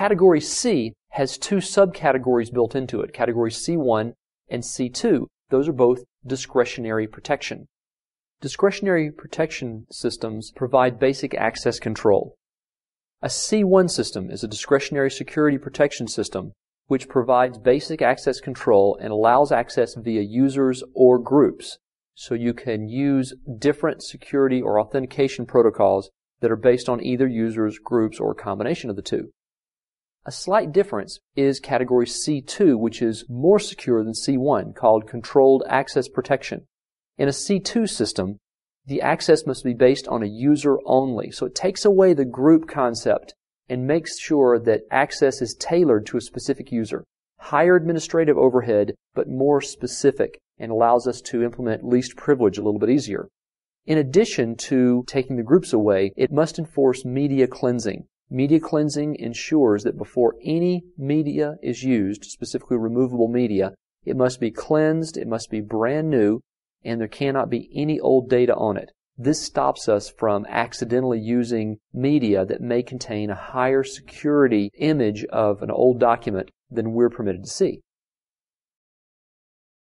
Category C has two subcategories built into it, category C1 and C2. Those are both discretionary protection. Discretionary protection systems provide basic access control. A C1 system is a discretionary security protection system which provides basic access control and allows access via users or groups. So you can use different security or authentication protocols that are based on either users, groups, or a combination of the two. A slight difference is category C2, which is more secure than C1, called controlled access protection. In a C2 system, the access must be based on a user only. So it takes away the group concept and makes sure that access is tailored to a specific user. Higher administrative overhead, but more specific and allows us to implement least privilege a little bit easier. In addition to taking the groups away, it must enforce media cleansing. Media cleansing ensures that before any media is used, specifically removable media, it must be cleansed, it must be brand new, and there cannot be any old data on it. This stops us from accidentally using media that may contain a higher security image of an old document than we're permitted to see.